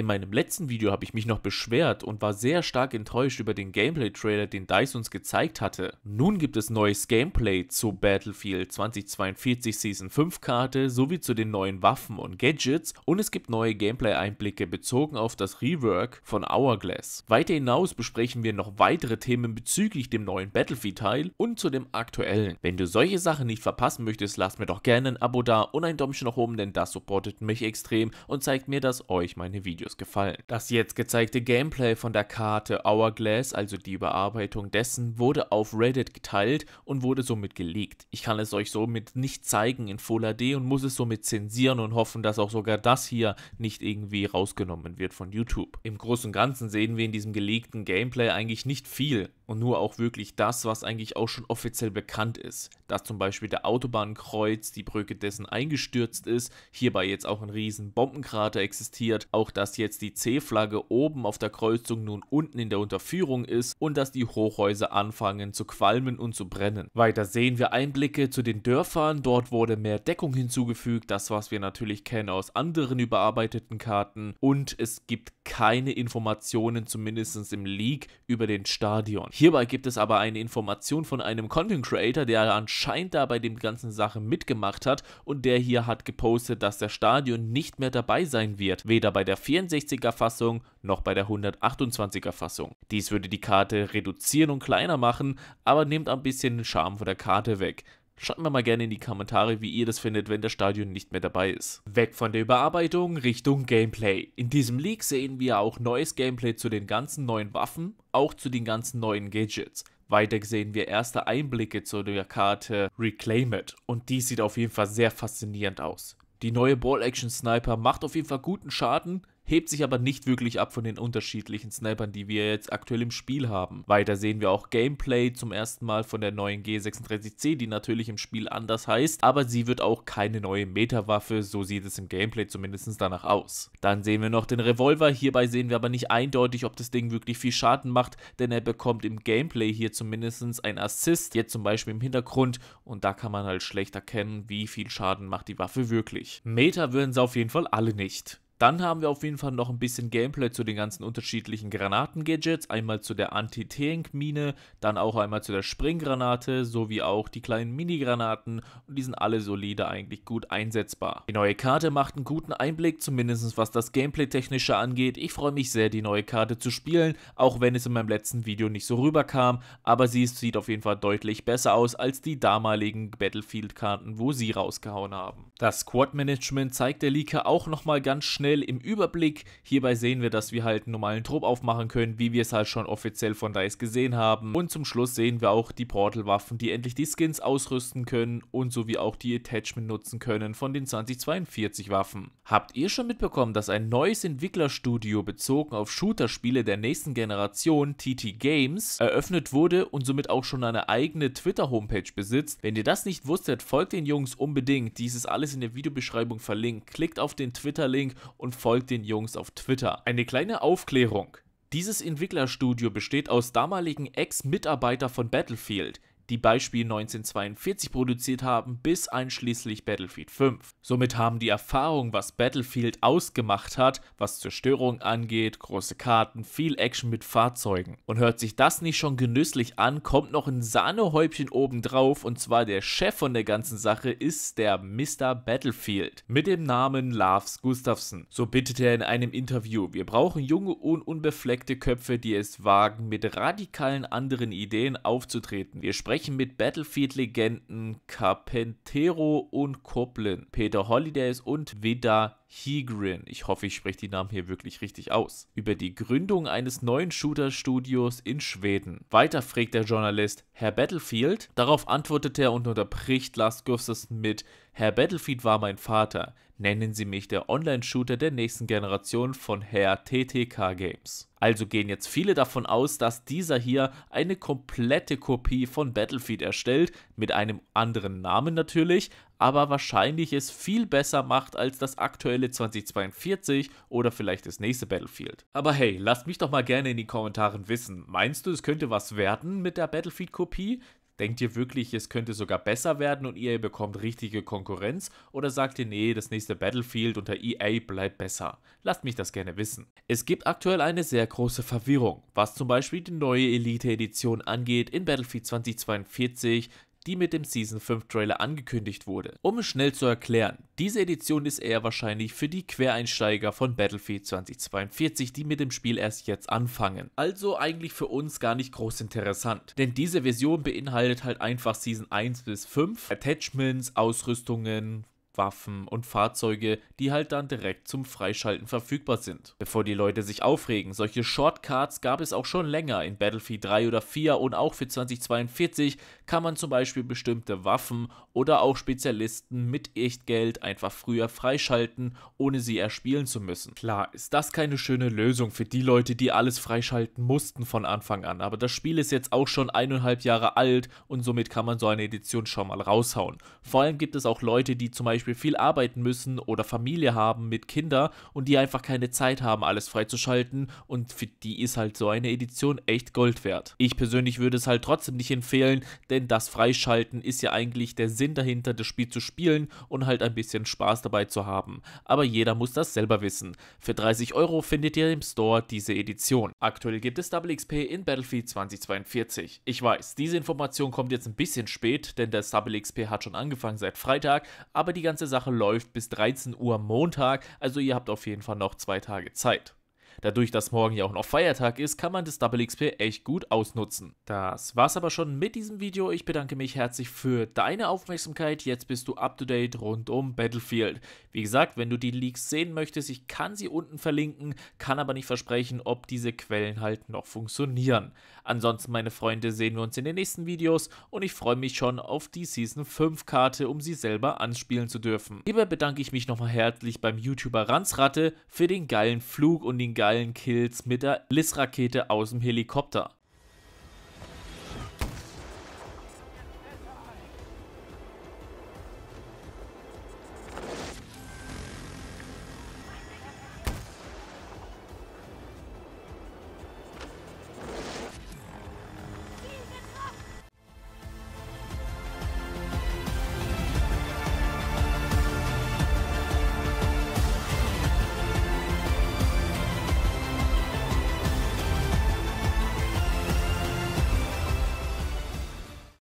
In meinem letzten Video habe ich mich noch beschwert und war sehr stark enttäuscht über den Gameplay-Trailer, den DICE uns gezeigt hatte. Nun gibt es neues Gameplay zu Battlefield 2042 Season 5 Karte sowie zu den neuen Waffen und Gadgets und es gibt neue Gameplay-Einblicke bezogen auf das Rework von Hourglass. Weiter hinaus besprechen wir noch weitere Themen bezüglich dem neuen Battlefield-Teil und zu dem aktuellen. Wenn du solche Sachen nicht verpassen möchtest, lass mir doch gerne ein Abo da und ein Däumchen nach oben, denn das supportet mich extrem und zeigt mir, dass euch meine Videos Videos gefallen. Das jetzt gezeigte Gameplay von der Karte Hourglass, also die Überarbeitung dessen, wurde auf Reddit geteilt und wurde somit geleakt. Ich kann es euch somit nicht zeigen in Full HD und muss es somit zensieren und hoffen, dass auch sogar das hier nicht irgendwie rausgenommen wird von YouTube. Im Großen und Ganzen sehen wir in diesem geleakten Gameplay eigentlich nicht viel und nur auch wirklich das, was eigentlich auch schon offiziell bekannt ist, dass zum Beispiel der Autobahnkreuz, die Brücke dessen eingestürzt ist, hierbei jetzt auch ein riesen Bombenkrater existiert, auch dass jetzt die C-Flagge oben auf der Kreuzung nun unten in der Unterführung ist und dass die Hochhäuser anfangen zu qualmen und zu brennen. Weiter sehen wir Einblicke zu den Dörfern, dort wurde mehr Deckung hinzugefügt, das was wir natürlich kennen aus anderen überarbeiteten Karten und es gibt keine Informationen, zumindest im Leak, über den Stadion. Hierbei gibt es aber eine Information von einem Content Creator, der anscheinend da bei dem ganzen Sache mitgemacht hat und der hier hat gepostet, dass der Stadion nicht mehr dabei sein wird, weder bei der 64er Fassung noch bei der 128er Fassung. Dies würde die Karte reduzieren und kleiner machen, aber nimmt ein bisschen den Charme von der Karte weg. Schreibt mir mal gerne in die Kommentare, wie ihr das findet, wenn das Stadion nicht mehr dabei ist. Weg von der Überarbeitung Richtung Gameplay. In diesem Leak sehen wir auch neues Gameplay zu den ganzen neuen Waffen, auch zu den ganzen neuen Gadgets. Weiter sehen wir erste Einblicke zu der Karte Reclaim It und die sieht auf jeden Fall sehr faszinierend aus. Die neue Ball-Action-Sniper macht auf jeden Fall guten Schaden, hebt sich aber nicht wirklich ab von den unterschiedlichen Snipern, die wir jetzt aktuell im Spiel haben. Weiter sehen wir auch Gameplay zum ersten Mal von der neuen G36C, die natürlich im Spiel anders heißt, aber sie wird auch keine neue Meta-Waffe, so sieht es im Gameplay zumindest danach aus. Dann sehen wir noch den Revolver, hierbei sehen wir aber nicht eindeutig, ob das Ding wirklich viel Schaden macht, denn er bekommt im Gameplay hier zumindest ein Assist, jetzt zum Beispiel im Hintergrund und da kann man halt schlecht erkennen, wie viel Schaden macht die Waffe wirklich. Meta würden sie auf jeden Fall alle nicht. Dann haben wir auf jeden Fall noch ein bisschen Gameplay zu den ganzen unterschiedlichen Granaten-Gadgets. Einmal zu der Anti-Tank-Mine, dann auch einmal zu der Springgranate, sowie auch die kleinen Mini-Granaten und die sind alle solide eigentlich gut einsetzbar. Die neue Karte macht einen guten Einblick, zumindest was das Gameplay-Technische angeht. Ich freue mich sehr, die neue Karte zu spielen, auch wenn es in meinem letzten Video nicht so rüberkam, aber sie sieht auf jeden Fall deutlich besser aus als die damaligen Battlefield-Karten, wo sie rausgehauen haben. Das Squad-Management zeigt der Leaker auch nochmal ganz schnell schnell im Überblick. Hierbei sehen wir, dass wir halt einen normalen Trupp aufmachen können, wie wir es halt schon offiziell von DICE gesehen haben. Und zum Schluss sehen wir auch die Portal-Waffen, die endlich die Skins ausrüsten können und sowie auch die Attachment nutzen können von den 2042 Waffen. Habt ihr schon mitbekommen, dass ein neues Entwicklerstudio bezogen auf Shooter-Spiele der nächsten Generation, TT Games, eröffnet wurde und somit auch schon eine eigene Twitter-Homepage besitzt? Wenn ihr das nicht wusstet, folgt den Jungs unbedingt. Dies ist alles in der Videobeschreibung verlinkt. Klickt auf den Twitter-Link und folgt den Jungs auf Twitter. Eine kleine Aufklärung. Dieses Entwicklerstudio besteht aus damaligen Ex-Mitarbeiter von Battlefield, die Beispiel 1942 produziert haben, bis einschließlich Battlefield 5. Somit haben die Erfahrung, was Battlefield ausgemacht hat, was Zerstörung angeht, große Karten, viel Action mit Fahrzeugen. Und hört sich das nicht schon genüsslich an, kommt noch ein Sahnehäubchen obendrauf und zwar der Chef von der ganzen Sache ist der Mr. Battlefield mit dem Namen Lars Gustafsson. So bittet er in einem Interview, wir brauchen junge und unbefleckte Köpfe, die es wagen, mit radikalen anderen Ideen aufzutreten. Wir sprechen vergleichen mit Battlefield-Legenden Carpentero und Copeland, Peter Holidays und Veda Higrin. Ich hoffe, ich spreche die Namen hier wirklich richtig aus. Über die Gründung eines neuen Shooter-Studios in Schweden. Weiter fragt der Journalist, Herr Battlefield? Darauf antwortet er und unterbricht Last Gustafsson mit, Herr Battlefield war mein Vater. Nennen Sie mich der Online-Shooter der nächsten Generation von Herr TTK Games. Also gehen jetzt viele davon aus, dass dieser hier eine komplette Kopie von Battlefield erstellt, mit einem anderen Namen natürlich, aber wahrscheinlich es viel besser macht als das aktuelle 2042 oder vielleicht das nächste Battlefield. Aber hey, lasst mich doch mal gerne in die Kommentaren wissen, meinst du, es könnte was werden mit der Battlefield-Kopie? Denkt ihr wirklich, es könnte sogar besser werden und ihr e bekommt richtige Konkurrenz? Oder sagt ihr, nee, das nächste Battlefield unter EA bleibt besser? Lasst mich das gerne wissen. Es gibt aktuell eine sehr große Verwirrung, was zum Beispiel die neue Elite-Edition angeht in Battlefield 2042, die mit dem Season 5 Trailer angekündigt wurde. Um es schnell zu erklären, diese Edition ist eher wahrscheinlich für die Quereinsteiger von Battlefield 2042, die mit dem Spiel erst jetzt anfangen. Also eigentlich für uns gar nicht groß interessant, denn diese Version beinhaltet halt einfach Season 1 bis 5, Attachments, Ausrüstungen, Waffen und Fahrzeuge, die halt dann direkt zum Freischalten verfügbar sind. Bevor die Leute sich aufregen, solche Shortcuts gab es auch schon länger in Battlefield 3 oder 4 und auch für 2042 kann man zum Beispiel bestimmte Waffen oder auch Spezialisten mit Echtgeld einfach früher freischalten, ohne sie erspielen zu müssen. Klar ist das keine schöne Lösung für die Leute, die alles freischalten mussten von Anfang an, aber das Spiel ist jetzt auch schon eineinhalb Jahre alt und somit kann man so eine Edition schon mal raushauen. Vor allem gibt es auch Leute, die zum Beispiel Beispiel viel arbeiten müssen oder Familie haben mit Kindern und die einfach keine Zeit haben, alles freizuschalten und für die ist halt so eine Edition echt Gold wert. Ich persönlich würde es halt trotzdem nicht empfehlen, denn das Freischalten ist ja eigentlich der Sinn dahinter, das Spiel zu spielen und halt ein bisschen Spaß dabei zu haben. Aber jeder muss das selber wissen. Für 30 Euro findet ihr im Store diese Edition. Aktuell gibt es Double XP in Battlefield 2042. Ich weiß, diese Information kommt jetzt ein bisschen spät, denn das Double XP hat schon angefangen seit Freitag, aber die ganze ganze Sache läuft bis 13 Uhr Montag, also ihr habt auf jeden Fall noch zwei Tage Zeit. Dadurch, dass morgen ja auch noch Feiertag ist, kann man das Double XP echt gut ausnutzen. Das war's aber schon mit diesem Video. Ich bedanke mich herzlich für deine Aufmerksamkeit. Jetzt bist du up to date rund um Battlefield. Wie gesagt, wenn du die Leaks sehen möchtest, ich kann sie unten verlinken, kann aber nicht versprechen, ob diese Quellen halt noch funktionieren. Ansonsten, meine Freunde, sehen wir uns in den nächsten Videos und ich freue mich schon auf die Season 5 Karte, um sie selber anspielen zu dürfen. Hierbei bedanke ich mich nochmal herzlich beim YouTuber Ranzratte für den geilen Flug und den geilen geilen Kills mit der Liss-Rakete aus dem Helikopter.